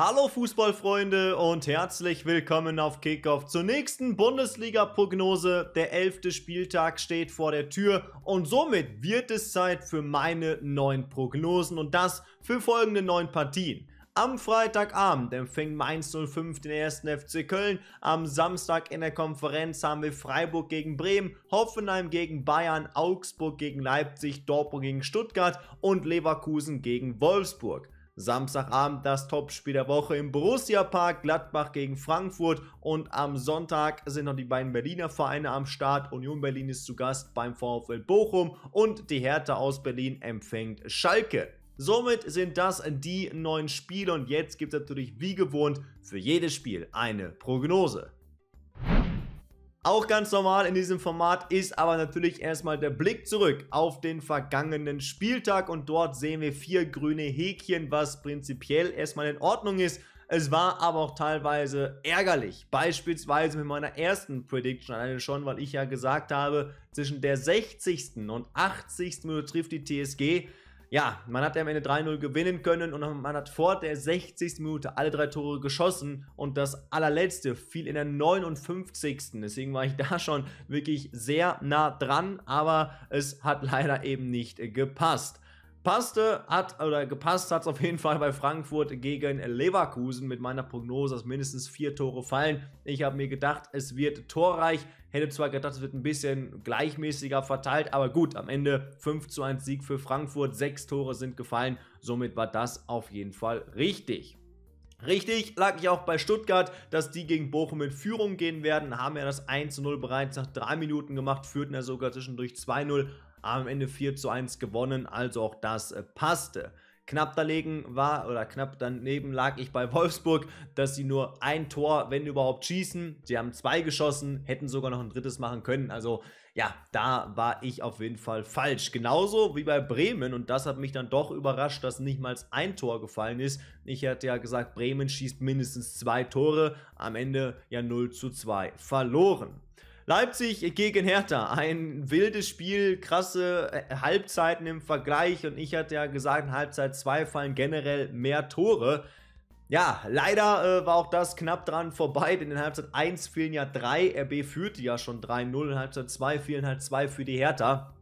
Hallo Fußballfreunde und herzlich willkommen auf Kickoff zur nächsten Bundesliga-Prognose. Der elfte Spieltag steht vor der Tür und somit wird es Zeit für meine neuen Prognosen und das für folgende neun Partien. Am Freitagabend empfängt Mainz 05 den ersten FC Köln. Am Samstag in der Konferenz haben wir Freiburg gegen Bremen, Hoffenheim gegen Bayern, Augsburg gegen Leipzig, Dortmund gegen Stuttgart und Leverkusen gegen Wolfsburg. Samstagabend das Topspiel der Woche im Borussia Park, Gladbach gegen Frankfurt und am Sonntag sind noch die beiden Berliner Vereine am Start. Union Berlin ist zu Gast beim VfL Bochum und die Hertha aus Berlin empfängt Schalke. Somit sind das die neun Spiele und jetzt gibt es natürlich wie gewohnt für jedes Spiel eine Prognose. Auch ganz normal in diesem Format ist aber natürlich erstmal der Blick zurück auf den vergangenen Spieltag und dort sehen wir vier grüne Häkchen, was prinzipiell erstmal in Ordnung ist. Es war aber auch teilweise ärgerlich. Beispielsweise mit meiner ersten Prediction alleine schon, weil ich ja gesagt habe, zwischen der 60. und 80. Minute trifft die TSG ja, man hat ja am Ende 3-0 gewinnen können und man hat vor der 60. Minute alle drei Tore geschossen und das allerletzte fiel in der 59. Deswegen war ich da schon wirklich sehr nah dran, aber es hat leider eben nicht gepasst. Passte hat oder gepasst hat es auf jeden Fall bei Frankfurt gegen Leverkusen mit meiner Prognose, dass mindestens vier Tore fallen. Ich habe mir gedacht, es wird torreich. Hätte zwar gedacht, es wird ein bisschen gleichmäßiger verteilt, aber gut, am Ende 5 zu 1 Sieg für Frankfurt. Sechs Tore sind gefallen. Somit war das auf jeden Fall richtig. Richtig, lag ich auch bei Stuttgart, dass die gegen Bochum in Führung gehen werden, haben ja das 1-0 bereits nach drei Minuten gemacht, führten ja sogar zwischendurch 2-0, am Ende 4 zu 1 gewonnen, also auch das äh, passte. Knapp daneben war oder knapp daneben lag ich bei Wolfsburg, dass sie nur ein Tor, wenn überhaupt, schießen. Sie haben zwei geschossen, hätten sogar noch ein drittes machen können. Also ja, da war ich auf jeden Fall falsch. Genauso wie bei Bremen und das hat mich dann doch überrascht, dass nicht mal ein Tor gefallen ist. Ich hatte ja gesagt, Bremen schießt mindestens zwei Tore, am Ende ja 0 zu 2 verloren. Leipzig gegen Hertha. Ein wildes Spiel, krasse äh, Halbzeiten im Vergleich. Und ich hatte ja gesagt, in Halbzeit 2 fallen generell mehr Tore. Ja, leider äh, war auch das knapp dran vorbei, denn in Halbzeit 1 fielen ja 3, RB führte ja schon 3-0, in Halbzeit 2 fielen halt 2 für die Hertha.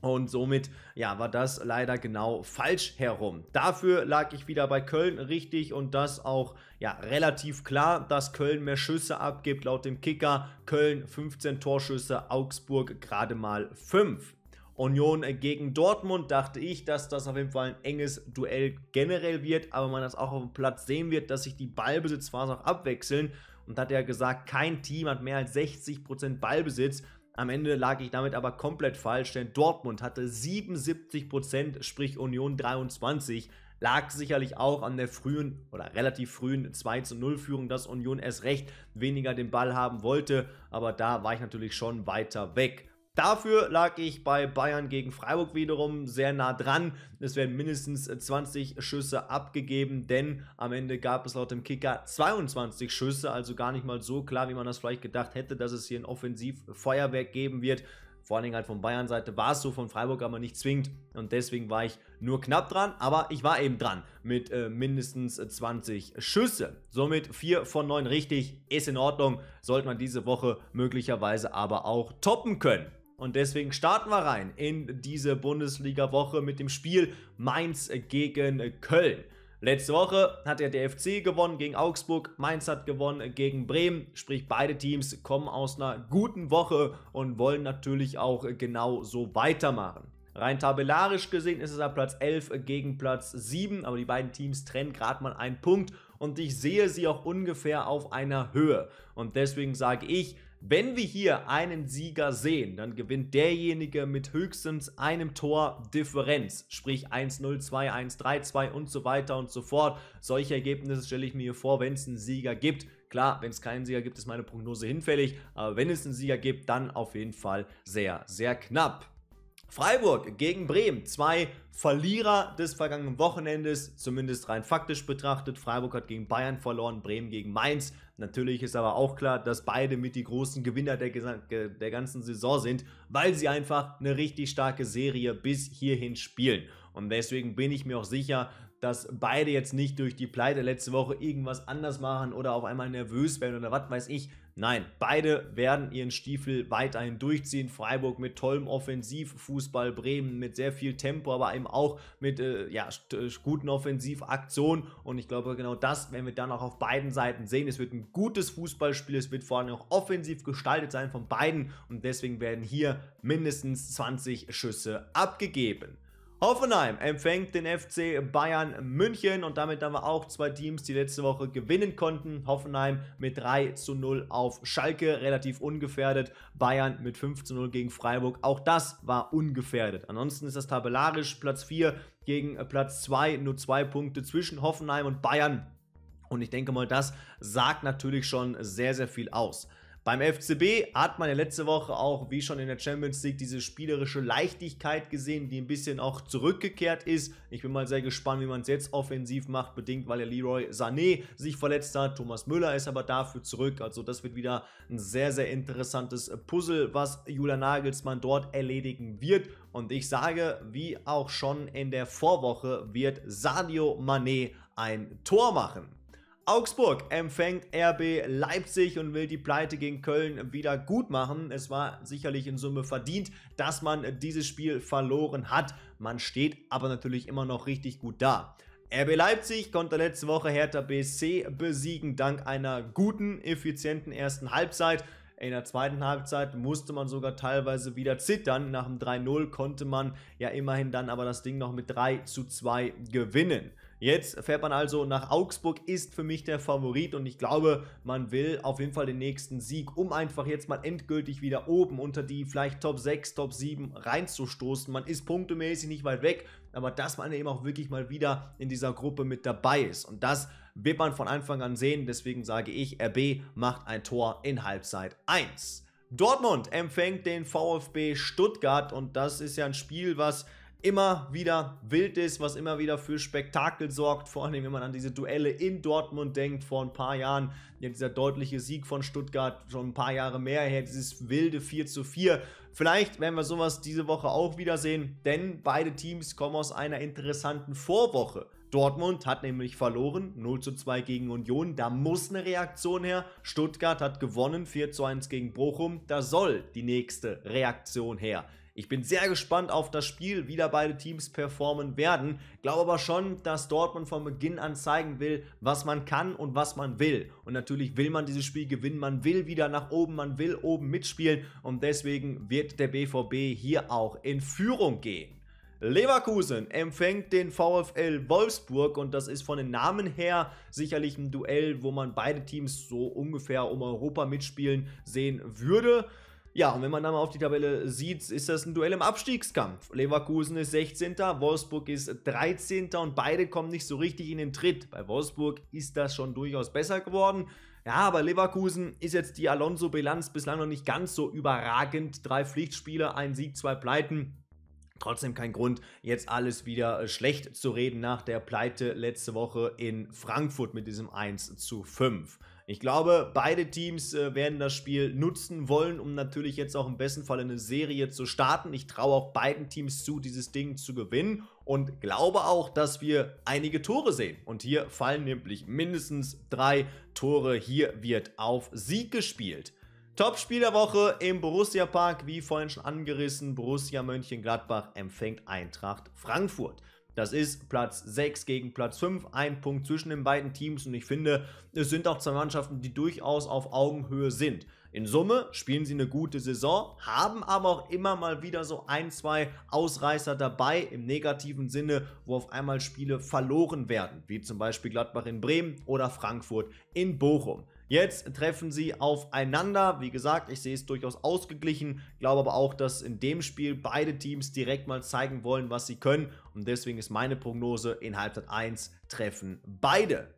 Und somit, ja, war das leider genau falsch herum. Dafür lag ich wieder bei Köln richtig und das auch, ja, relativ klar, dass Köln mehr Schüsse abgibt. Laut dem Kicker Köln 15 Torschüsse, Augsburg gerade mal 5. Union gegen Dortmund dachte ich, dass das auf jeden Fall ein enges Duell generell wird, aber man das auch auf dem Platz sehen wird, dass sich die Ballbesitzphasen auch abwechseln. Und hat er gesagt, kein Team hat mehr als 60% Ballbesitz. Am Ende lag ich damit aber komplett falsch, denn Dortmund hatte 77%, sprich Union 23 lag sicherlich auch an der frühen oder relativ frühen 2 zu 0 Führung, dass Union erst recht weniger den Ball haben wollte, aber da war ich natürlich schon weiter weg. Dafür lag ich bei Bayern gegen Freiburg wiederum sehr nah dran. Es werden mindestens 20 Schüsse abgegeben, denn am Ende gab es laut dem Kicker 22 Schüsse, also gar nicht mal so klar, wie man das vielleicht gedacht hätte, dass es hier ein Offensivfeuerwerk geben wird. Vor allen Dingen halt von Bayern-Seite war es so, von Freiburg aber nicht zwingend. Und deswegen war ich nur knapp dran, aber ich war eben dran mit äh, mindestens 20 Schüsse. Somit 4 von 9 richtig, ist in Ordnung, sollte man diese Woche möglicherweise aber auch toppen können. Und deswegen starten wir rein in diese Bundesliga-Woche mit dem Spiel Mainz gegen Köln. Letzte Woche hat der DFC gewonnen gegen Augsburg, Mainz hat gewonnen gegen Bremen, sprich beide Teams kommen aus einer guten Woche und wollen natürlich auch genau so weitermachen. Rein tabellarisch gesehen ist es an Platz 11 gegen Platz 7, aber die beiden Teams trennen gerade mal einen Punkt und ich sehe sie auch ungefähr auf einer Höhe. Und deswegen sage ich, wenn wir hier einen Sieger sehen, dann gewinnt derjenige mit höchstens einem Tor Differenz, sprich 1-0, 2-1, 3-2 und so weiter und so fort. Solche Ergebnisse stelle ich mir vor, wenn es einen Sieger gibt. Klar, wenn es keinen Sieger gibt, ist meine Prognose hinfällig, aber wenn es einen Sieger gibt, dann auf jeden Fall sehr, sehr knapp. Freiburg gegen Bremen, zwei Verlierer des vergangenen Wochenendes, zumindest rein faktisch betrachtet. Freiburg hat gegen Bayern verloren, Bremen gegen Mainz. Natürlich ist aber auch klar, dass beide mit die großen Gewinner der, der ganzen Saison sind, weil sie einfach eine richtig starke Serie bis hierhin spielen. Und deswegen bin ich mir auch sicher, dass beide jetzt nicht durch die Pleite letzte Woche irgendwas anders machen oder auf einmal nervös werden oder was weiß ich. Nein, beide werden ihren Stiefel weiterhin durchziehen. Freiburg mit tollem Offensivfußball, Bremen mit sehr viel Tempo, aber eben auch mit äh, ja, äh, guten Offensivaktionen. Und ich glaube, genau das werden wir dann auch auf beiden Seiten sehen. Es wird ein gutes Fußballspiel, es wird vor allem auch offensiv gestaltet sein von beiden. Und deswegen werden hier mindestens 20 Schüsse abgegeben. Hoffenheim empfängt den FC Bayern München und damit haben wir auch zwei Teams, die letzte Woche gewinnen konnten. Hoffenheim mit 3 zu 0 auf Schalke, relativ ungefährdet. Bayern mit 5 zu 0 gegen Freiburg, auch das war ungefährdet. Ansonsten ist das tabellarisch Platz 4 gegen Platz 2, nur zwei Punkte zwischen Hoffenheim und Bayern. Und ich denke mal, das sagt natürlich schon sehr, sehr viel aus. Beim FCB hat man ja letzte Woche auch, wie schon in der Champions League, diese spielerische Leichtigkeit gesehen, die ein bisschen auch zurückgekehrt ist. Ich bin mal sehr gespannt, wie man es jetzt offensiv macht, bedingt, weil der Leroy Sané sich verletzt hat. Thomas Müller ist aber dafür zurück. Also das wird wieder ein sehr, sehr interessantes Puzzle, was Julian Nagelsmann dort erledigen wird. Und ich sage, wie auch schon in der Vorwoche, wird Sadio Mané ein Tor machen. Augsburg empfängt RB Leipzig und will die Pleite gegen Köln wieder gut machen. Es war sicherlich in Summe verdient, dass man dieses Spiel verloren hat. Man steht aber natürlich immer noch richtig gut da. RB Leipzig konnte letzte Woche Hertha BC besiegen dank einer guten, effizienten ersten Halbzeit. In der zweiten Halbzeit musste man sogar teilweise wieder zittern. Nach dem 3-0 konnte man ja immerhin dann aber das Ding noch mit 3 zu 2 gewinnen. Jetzt fährt man also nach Augsburg, ist für mich der Favorit und ich glaube, man will auf jeden Fall den nächsten Sieg, um einfach jetzt mal endgültig wieder oben unter die vielleicht Top 6, Top 7 reinzustoßen. Man ist punktemäßig nicht weit weg, aber dass man eben auch wirklich mal wieder in dieser Gruppe mit dabei ist. Und das wird man von Anfang an sehen, deswegen sage ich, RB macht ein Tor in Halbzeit 1. Dortmund empfängt den VfB Stuttgart und das ist ja ein Spiel, was immer wieder wild ist, was immer wieder für Spektakel sorgt. Vor allem, wenn man an diese Duelle in Dortmund denkt, vor ein paar Jahren, ja, dieser deutliche Sieg von Stuttgart, schon ein paar Jahre mehr her, dieses wilde 4 zu 4. Vielleicht werden wir sowas diese Woche auch wiedersehen, denn beide Teams kommen aus einer interessanten Vorwoche. Dortmund hat nämlich verloren, 0 zu 2 gegen Union, da muss eine Reaktion her. Stuttgart hat gewonnen, 4 zu 1 gegen Bochum, da soll die nächste Reaktion her. Ich bin sehr gespannt auf das Spiel, wie da beide Teams performen werden. Glaube aber schon, dass Dortmund von Beginn an zeigen will, was man kann und was man will. Und natürlich will man dieses Spiel gewinnen, man will wieder nach oben, man will oben mitspielen und deswegen wird der BVB hier auch in Führung gehen. Leverkusen empfängt den VfL Wolfsburg und das ist von den Namen her sicherlich ein Duell, wo man beide Teams so ungefähr um Europa mitspielen sehen würde. Ja, und wenn man da mal auf die Tabelle sieht, ist das ein Duell im Abstiegskampf. Leverkusen ist 16., Wolfsburg ist 13. und beide kommen nicht so richtig in den Tritt. Bei Wolfsburg ist das schon durchaus besser geworden. Ja, aber Leverkusen ist jetzt die Alonso-Bilanz bislang noch nicht ganz so überragend. Drei Pflichtspiele, ein Sieg, zwei Pleiten. Trotzdem kein Grund, jetzt alles wieder schlecht zu reden nach der Pleite letzte Woche in Frankfurt mit diesem 1 zu 5. Ich glaube, beide Teams äh, werden das Spiel nutzen wollen, um natürlich jetzt auch im besten Fall eine Serie zu starten. Ich traue auch beiden Teams zu, dieses Ding zu gewinnen und glaube auch, dass wir einige Tore sehen. Und hier fallen nämlich mindestens drei Tore. Hier wird auf Sieg gespielt. Top-Spiel der Woche im Borussia-Park, wie vorhin schon angerissen. Borussia Mönchengladbach empfängt Eintracht Frankfurt. Das ist Platz 6 gegen Platz 5, ein Punkt zwischen den beiden Teams und ich finde, es sind auch zwei Mannschaften, die durchaus auf Augenhöhe sind. In Summe spielen sie eine gute Saison, haben aber auch immer mal wieder so ein, zwei Ausreißer dabei im negativen Sinne, wo auf einmal Spiele verloren werden, wie zum Beispiel Gladbach in Bremen oder Frankfurt in Bochum. Jetzt treffen sie aufeinander. Wie gesagt, ich sehe es durchaus ausgeglichen, glaube aber auch, dass in dem Spiel beide Teams direkt mal zeigen wollen, was sie können. Und deswegen ist meine Prognose, in Halbzeit 1 treffen beide.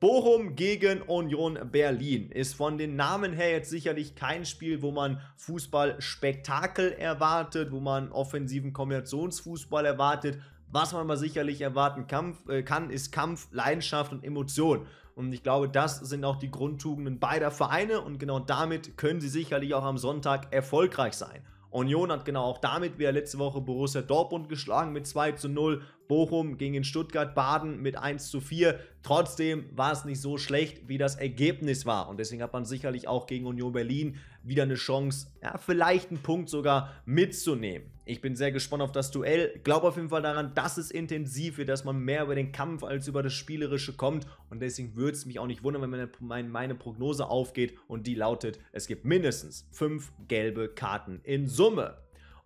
Bochum gegen Union Berlin ist von den Namen her jetzt sicherlich kein Spiel, wo man Fußballspektakel erwartet, wo man offensiven Kombinationsfußball erwartet. Was man aber sicherlich erwarten kann, äh, ist Kampf, Leidenschaft und Emotion. Und ich glaube, das sind auch die Grundtugenden beider Vereine und genau damit können sie sicherlich auch am Sonntag erfolgreich sein. Union hat genau auch damit wie er letzte Woche Borussia Dortmund geschlagen mit 2 zu 0. Bochum gegen Stuttgart, Baden mit 1 zu 4. Trotzdem war es nicht so schlecht, wie das Ergebnis war. Und deswegen hat man sicherlich auch gegen Union Berlin wieder eine Chance, ja, vielleicht einen Punkt sogar mitzunehmen. Ich bin sehr gespannt auf das Duell. Glaube auf jeden Fall daran, dass es intensiv wird, dass man mehr über den Kampf als über das Spielerische kommt. Und deswegen würde es mich auch nicht wundern, wenn meine, meine, meine Prognose aufgeht und die lautet, es gibt mindestens fünf gelbe Karten in Summe.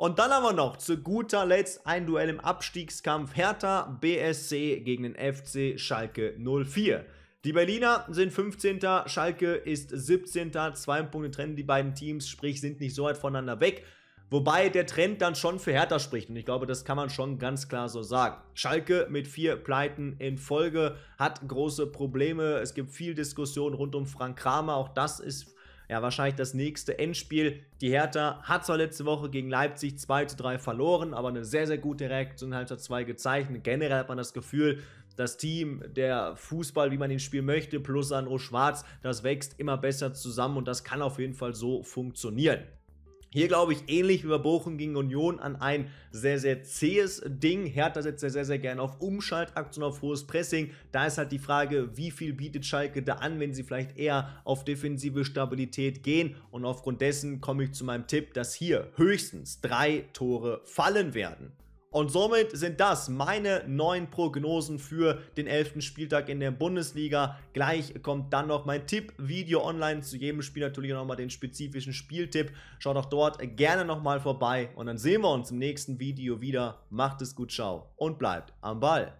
Und dann haben wir noch zu guter Letzt ein Duell im Abstiegskampf Hertha BSC gegen den FC Schalke 04. Die Berliner sind 15. Schalke ist 17. Zwei Punkte trennen die beiden Teams, sprich sind nicht so weit voneinander weg. Wobei der Trend dann schon für Hertha spricht und ich glaube, das kann man schon ganz klar so sagen. Schalke mit vier Pleiten in Folge hat große Probleme. Es gibt viel Diskussion rund um Frank Kramer. Auch das ist ja wahrscheinlich das nächste Endspiel. Die Hertha hat zwar letzte Woche gegen Leipzig 2 zu 3 verloren, aber eine sehr, sehr gute Reaktion in Halbzeit 2 gezeichnet. Generell hat man das Gefühl, das Team, der Fußball, wie man ihn spielen möchte, plus Sandro Schwarz, das wächst immer besser zusammen und das kann auf jeden Fall so funktionieren. Hier glaube ich, ähnlich wie bei Bochum gegen Union, an ein sehr, sehr zähes Ding. Hertha setzt ja sehr, sehr gerne auf Umschaltaktion, auf hohes Pressing. Da ist halt die Frage, wie viel bietet Schalke da an, wenn sie vielleicht eher auf defensive Stabilität gehen. Und aufgrund dessen komme ich zu meinem Tipp, dass hier höchstens drei Tore fallen werden. Und somit sind das meine neun Prognosen für den 11. Spieltag in der Bundesliga. Gleich kommt dann noch mein Tipp-Video online. Zu jedem Spiel natürlich nochmal den spezifischen Spieltipp. Schaut auch dort gerne nochmal vorbei. Und dann sehen wir uns im nächsten Video wieder. Macht es gut, ciao und bleibt am Ball.